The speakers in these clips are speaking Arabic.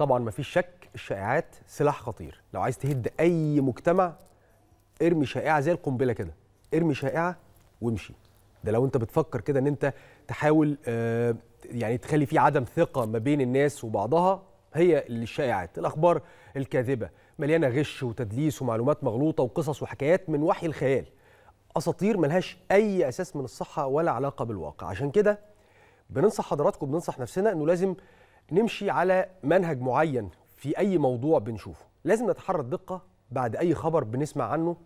طبعا مفيش شك الشائعات سلاح خطير لو عايز تهد اي مجتمع ارمي شائعه زي القنبله كده ارمي شائعه وامشي ده لو انت بتفكر كده ان انت تحاول آه، يعني تخلي في عدم ثقه ما بين الناس وبعضها هي الشائعات الاخبار الكاذبه مليانه غش وتدليس ومعلومات مغلوطه وقصص وحكايات من وحي الخيال اساطير ملهاش اي اساس من الصحه ولا علاقه بالواقع عشان كده بننصح حضراتكم بننصح نفسنا انه لازم نمشي على منهج معين في اي موضوع بنشوفه لازم نتحرى الدقه بعد اي خبر بنسمع عنه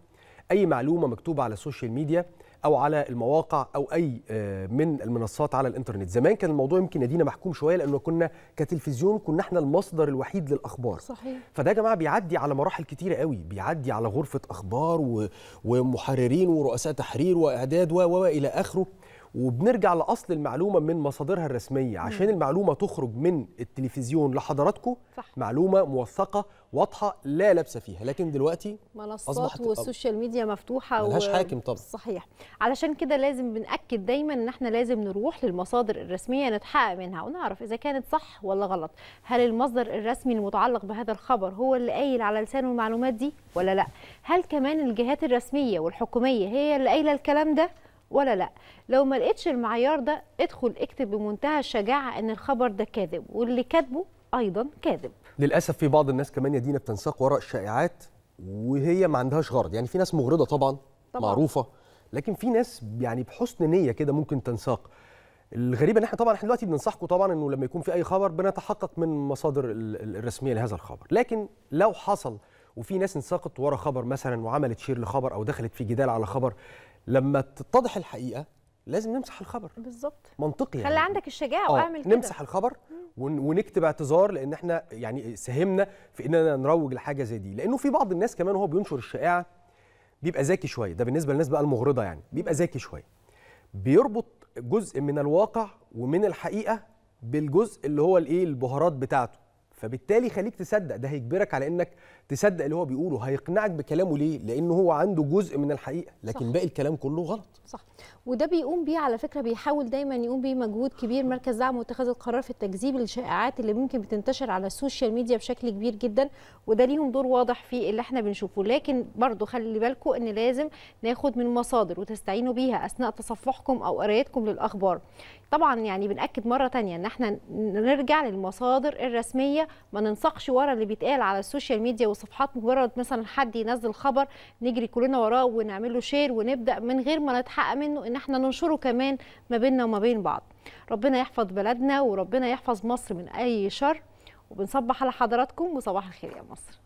اي معلومه مكتوبه على السوشيال ميديا او على المواقع او اي آه، من المنصات على الانترنت زمان كان الموضوع يمكن يدينا محكوم شويه لانه كنا كتلفزيون كنا احنا المصدر الوحيد للاخبار صحيح. فده يا جماعه بيعدي على مراحل كتيره قوي بيعدي على غرفه اخبار ومحررين ورؤساء تحرير واعداد و و الى اخره وبنرجع لاصل المعلومه من مصادرها الرسميه عشان المعلومه تخرج من التلفزيون لحضراتكم معلومه موثقه واضحه لا لبس فيها لكن دلوقتي منصات والسوشيال ميديا مفتوحه ملهاش و... حاكم طبعا صحيح علشان كده لازم بناكد دايما ان احنا لازم نروح للمصادر الرسميه نتحقق منها ونعرف اذا كانت صح ولا غلط هل المصدر الرسمي المتعلق بهذا الخبر هو اللي قايل على لسانه المعلومات دي ولا لا هل كمان الجهات الرسميه والحكوميه هي اللي قايله الكلام ده ولا لا لو ما لقيتش المعيار ده ادخل اكتب بمنتهى الشجاعه ان الخبر ده كاذب واللي كاتبه ايضا كاذب للاسف في بعض الناس كمان يا دينا بتنساق وراء الشائعات وهي ما عندهاش غرض يعني في ناس مغرضه طبعا, طبعا. معروفه لكن في ناس يعني بحسن نيه كده ممكن تنساق الغريب ان احنا طبعا احنا دلوقتي بننصحكم طبعا انه لما يكون في اي خبر بنتحقق من مصادر الرسميه لهذا الخبر لكن لو حصل وفي ناس انساقت ورا خبر مثلا وعملت شير لخبر او دخلت في جدال على خبر لما تتضح الحقيقه لازم نمسح الخبر بالظبط منطقي يعني. خلي يعني. عندك الشجاعه آه، واعمل كده نمسح الخبر ونكتب اعتذار لان احنا يعني ساهمنا في اننا نروج لحاجه زي دي لانه في بعض الناس كمان وهو بينشر الشائعه بيبقى ذكي شويه ده بالنسبه للناس بقى المغرضه يعني بيبقى ذكي شويه بيربط جزء من الواقع ومن الحقيقه بالجزء اللي هو الايه البهارات بتاعته فبالتالي خليك تصدق ده هيجبرك على انك تصدق اللي هو بيقوله هيقنعك بكلامه ليه لانه هو عنده جزء من الحقيقه لكن صح. باقي الكلام كله غلط صح وده بيقوم بيه على فكره بيحاول دايما يقوم بيه مجهود كبير مركز دعم واتخاذ القرار في التكذيب للشائعات اللي ممكن بتنتشر على السوشيال ميديا بشكل كبير جدا وده ليهم دور واضح في اللي احنا بنشوفه لكن برضه خلي بالكم ان لازم ناخد من مصادر وتستعينوا بيها اثناء تصفحكم او قرايتكم للاخبار طبعا يعني بناكد مره ثانيه ان احنا نرجع للمصادر الرسميه ما ننسقش ورا اللي بيتقال على السوشيال ميديا وصفحات مجرد مثلا حد ينزل خبر نجري كلنا وراه ونعمله شير ونبدا من غير ما نتحقق منه ان احنا ننشره كمان ما بيننا وما بين بعض ربنا يحفظ بلدنا وربنا يحفظ مصر من اي شر وبنصبح على حضراتكم وصباح الخير يا مصر